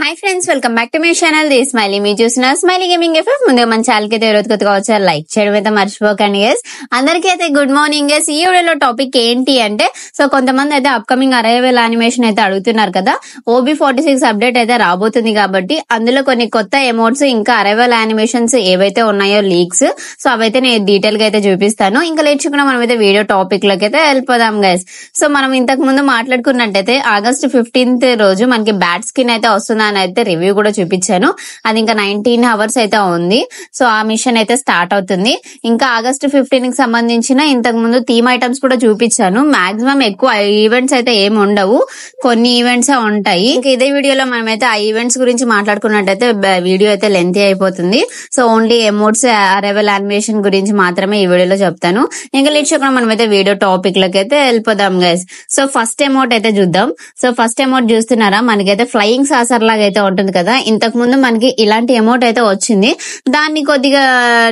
hi friends welcome back to my channel the smiley మీరు చూసిన smiley gaming FF ముందుగా మన ఛానల్ అయితే రోజు కొత్తగా వచ్చారు లైక్ చేయడం అయితే మర్చిపోకండి గేస్ అందరికీ అయితే గుడ్ మార్నింగ్ గేస్ ఈ వీడియోలో టాపిక్ ఏంటి అంటే సో కొంతమంది అయితే అప్కమింగ్ అరైవల్ యానిమేషన్ అయితే అడుగుతున్నారు కదా ఓబీ ఫార్టీ సిక్స్ అప్డేట్ అయితే రాబోతుంది కాబట్టి అందులో కొన్ని కొత్త ఎమౌంట్స్ ఇంకా అరైవల్ యానిమేషన్స్ ఏవైతే ఉన్నాయో లీక్స్ సో అవైతే నేను డీటెయిల్ గా అయితే చూపిస్తాను ఇంకా లేచుకున్న మనం అయితే వీడియో టాపిక్ లోకి అయితే వెళ్ళిపోదాం గేస్ సో మనం ఇంతకు ముందు మాట్లాడుకున్నట్టయితే ఆగస్ట్ ఫిఫ్టీన్త్ రోజు మనకి బ్యాట్ స్కిన్ అయితే వస్తుంది అని అయితే రివ్యూ కూడా చూపించాను అది ఇంకా నైన్టీన్ అవర్స్ అయితే ఉంది సో ఆ మిషన్ అయితే స్టార్ట్ అవుతుంది ఇంకా ఆగస్ట్ ఫిఫ్టీన్ కి సంబంధించిన ఇంతకు ముందు థీమ్ ఐటమ్స్ కూడా చూపించాను మాక్సిమం ఎక్కువ ఈవెంట్స్ అయితే ఏమి ఉండవు కొన్ని ఈవెంట్స్ ఉంటాయి ఇంకా ఇదే వీడియోలో అయితే ఆ ఈవెంట్స్ గురించి మాట్లాడుకున్నట్టయితే వీడియో అయితే లెంత్ అయిపోతుంది so only emotes arrival animation గురించి మాత్రమే ఈ వీడియోలో చెప్తాను ఇంకా లేచకుండా మనం అయితే వీడియో టాపిక్ లకి అయితే వెళ్ళిపోదాం గైస్ సో ఫస్ట్ అమౌంట్ అయితే చూద్దాం సో ఫస్ట్ అమౌంట్ చూస్తున్నారా మనకైతే ఫ్లయింగ్ సాసర్ లాగా అయితే ఉంటుంది కదా ఇంతకు ముందు మనకి ఇలాంటి అమౌంట్ అయితే వచ్చింది దాన్ని కొద్దిగా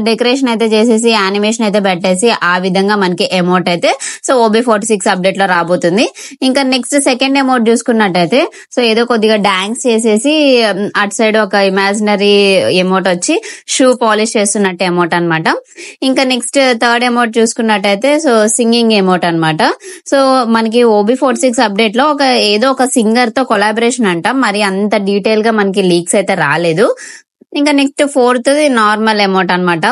డెకరేషన్ అయితే చేసేసి యానిమేషన్ అయితే పెట్టేసి ఆ విధంగా మనకి అమౌంట్ అయితే so OB forty six update లో రాబోతుంది ఇంకా నెక్స్ట్ సెకండ్ అమౌంట్ చూసుకున్నట్టయితే సో ఏదో కొద్దిగా డాన్స్ చేసేసి అటు సైడ్ ఒక ఇమాజినరీ అమౌంట్ వచ్చి షూ పాలిష్ చేస్తున్నట్టు అమౌంట్ అనమాట ఇంకా నెక్స్ట్ థర్డ్ అమౌంట్ చూసుకున్నట్టయితే సో సింగింగ్ అమౌంట్ అనమాట సో మనకి ఓబీ ఫోర్ సిక్స్ అప్డేట్ లో ఒక ఏదో ఒక సింగర్ తో కొలాబరేషన్ అంట మరి అంత డీటెయిల్ గా మనకి లీక్స్ అయితే రాలేదు ఇంకా నెక్స్ట్ ఫోర్త్ నార్మల్ అమౌంట్ అనమాట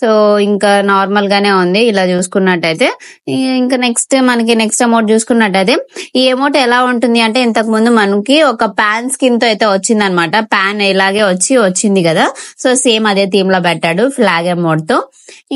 సో ఇంకా నార్మల్ గానే ఉంది ఇలా చూసుకున్నట్టయితే ఇంకా నెక్స్ట్ మనకి నెక్స్ట్ అమౌంట్ చూసుకున్నట్టయితే ఈ అమౌంట్ ఎలా ఉంటుంది అంటే ఇంతకు ముందు మనకి ఒక ప్యాన్ స్కిన్ తో అయితే వచ్చింది అనమాట ప్యాన్ ఇలాగే వచ్చి వచ్చింది కదా సో సేమ్ అదే థీమ్ లో పెట్టాడు ఫ్లాగ్ అమౌంట్ తో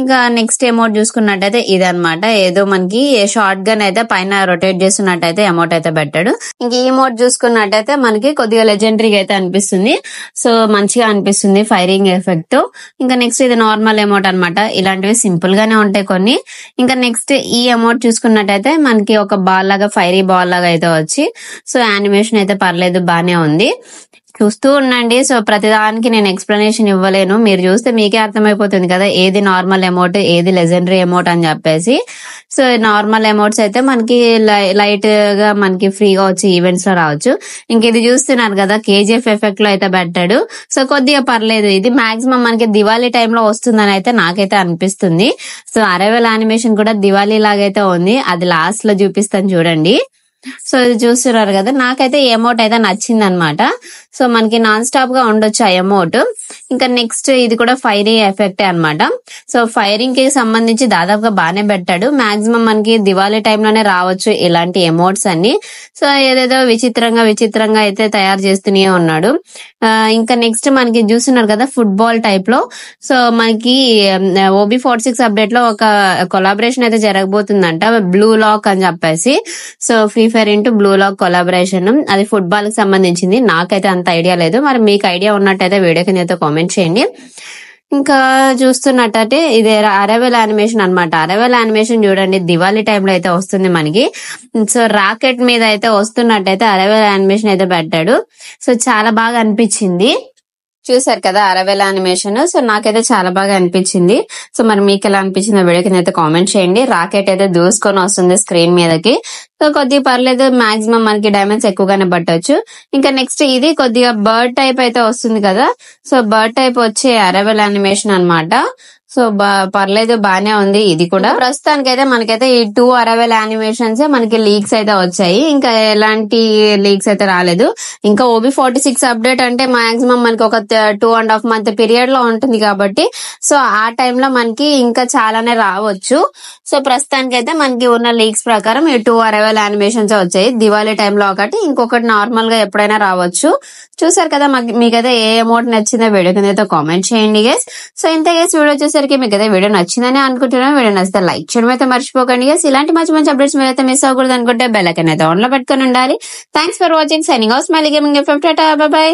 ఇంకా నెక్స్ట్ అమౌంట్ చూసుకున్నట్టయితే ఇది అనమాట ఏదో మనకి షార్ట్ గన్ అయితే పైన రొటేట్ చేస్తున్నట్టయితే అమౌంట్ అయితే పెట్టాడు ఇంకా ఈ అమౌంట్ చూసుకున్నట్టయితే మనకి కొద్దిగా లెజెండరీగా అయితే అనిపిస్తుంది సో మంచిగా అనిపిస్తుంది వస్తుంది ఫైరింగ్ ఎఫెక్ట్ తో ఇంకా నెక్స్ట్ ఇది నార్మల్ అమౌంట్ అనమాట ఇలాంటివి సింపుల్ గానే ఉంటాయి కొన్ని ఇంకా నెక్స్ట్ ఈ అమౌంట్ చూసుకున్నట్టయితే మనకి ఒక బాల్ లాగా ఫైరీ బాల్ లాగా అయితే వచ్చి సో యానిమేషన్ అయితే పర్లేదు బానే ఉంది చూస్తూ ఉండండి సో ప్రతిదానికి నేను ఎక్స్ప్లెనేషన్ ఇవ్వలేను మీరు చూస్తే మీకే అర్థమైపోతుంది కదా ఏది నార్మల్ అమౌంట్ ఏది లెజెండరీ అమౌంట్ అని చెప్పేసి సో నార్మల్ అమౌంట్స్ అయితే మనకి లైట్ గా మనకి ఫ్రీగా వచ్చి ఈవెంట్స్ లో రావచ్చు ఇంక ఇది చూస్తున్నారు కదా కేజీఎఫ్ ఎఫెక్ట్ లో అయితే పెట్టాడు సో కొద్దిగా పర్లేదు ఇది మాక్సిమం మనకి దివాళీ టైంలో వస్తుందని అయితే నాకైతే అనిపిస్తుంది సో అరవల్ యానిమేషన్ కూడా దివాళీ లాగైతే ఉంది అది లాస్ట్ లో చూపిస్తాను చూడండి సో ఇది చూస్తున్నారు కదా నాకైతే అమౌంట్ అయితే నచ్చింది అనమాట సో మనకి నాన్ స్టాప్ గా ఉండొచ్చు ఆ అమౌంట్ ఇంకా నెక్స్ట్ ఇది కూడా ఫైరింగ్ ఎఫెక్ట్ అనమాట సో ఫైరింగ్ కి సంబంధించి దాదాపుగా బాగానే పెట్టాడు మాక్సిమం మనకి దివాళీ టైంలోనే రావచ్చు ఇలాంటి అమౌంట్స్ అన్ని సో ఏదేదో విచిత్రంగా విచిత్రంగా అయితే తయారు చేస్తూనే ఉన్నాడు ఇంకా నెక్స్ట్ మనకి చూస్తున్నారు కదా ఫుట్బాల్ టైప్ లో సో మనకి ఓబి ఫార్టీ సిక్స్ అప్డేట్ లో ఒక కొలాబరేషన్ అయితే జరగబోతుందంట బ్లూ లాక్ అని చెప్పేసి so Free Fire into Blue Lock collaboration అది ఫుట్బాల్ కి సంబంధించింది నాకైతే అంత ఐడియా లేదు మరి మీకు ఐడియా ఉన్నట్టయితే వీడియో కింద అయితే కామెంట్ చేయండి ఇంకా చూస్తున్నట్టయితే ఇది అరవేల్ యానిమేషన్ అనమాట అరవేల్ యానిమేషన్ చూడండి దివాళీ టైంలో అయితే వస్తుంది మనకి సో రాకెట్ మీద అయితే వస్తున్నట్టయితే అరవేల్ యానిమేషన్ అయితే పెట్టాడు సో చాలా బాగా అనిపించింది చూసారు కదా అరవేల అనిమేషన్ సో నాకైతే చాలా బాగా అనిపించింది సో మరి మీకు ఎలా అనిపించింది వీడియోకి అయితే కామెంట్ చేయండి రాకెట్ అయితే దూసుకొని వస్తుంది స్క్రీన్ మీదకి సో కొద్దిగా పర్లేదు మాక్సిమం మనకి డైమండ్స్ ఎక్కువగానే పట్టవచ్చు ఇంకా నెక్స్ట్ ఇది కొద్దిగా బర్డ్ టైప్ అయితే వస్తుంది కదా సో బర్డ్ టైప్ వచ్చే అరవెల్ అనిమేషన్ అనమాట సో పర్లేదు బానే ఉంది ఇది కూడా ప్రస్తుతానికి అయితే మనకైతే ఈ టూ అరవైల్ యానిమేషన్స్ మనకి లీక్స్ అయితే వచ్చాయి ఇంకా ఎలాంటి లీక్స్ అయితే రాలేదు ఇంకా ఓబీ ఫార్టీ సిక్స్ అప్డేట్ అంటే మాక్సిమం మనకి ఒక two and half month period లో ఉంటుంది కాబట్టి సో ఆ టైంలో మనకి ఇంకా చాలానే రావచ్చు సో ప్రస్తుతానికి అయితే మనకి ఉన్న లీక్స్ ప్రకారం ఈ టూ అరవైల్ యానిమేషన్స్ వచ్చాయి దివాళీ టైంలో ఒకటి ఇంకొకటి నార్మల్ గా ఎప్పుడైనా రావచ్చు చూసారు కదా మీకైతే ఏ అమౌంట్ నచ్చిందో వీడియో కింద అయితే కామెంట్ చేయండి గేస్ సో ఇంత గేస్ వీడియో చూసారు ఇంతవరకు మీకు అయితే వీడియో నచ్చిందని అనుకుంటున్నాను వీడియో నచ్చితే లైక్ చేయడం అయితే మర్చిపోకండి ఇలాంటి మంచి మంచి అప్డేట్స్ మీరు అయితే మిస్ అవ్వకూడదు అనుకుంటే బెల్ ఐకన్ అయితే ఆన్లో పెట్టుకుని ఉండాలి thanks for watching signing house మళ్ళీ గేమింగ్ ఎఫ్ బాయ్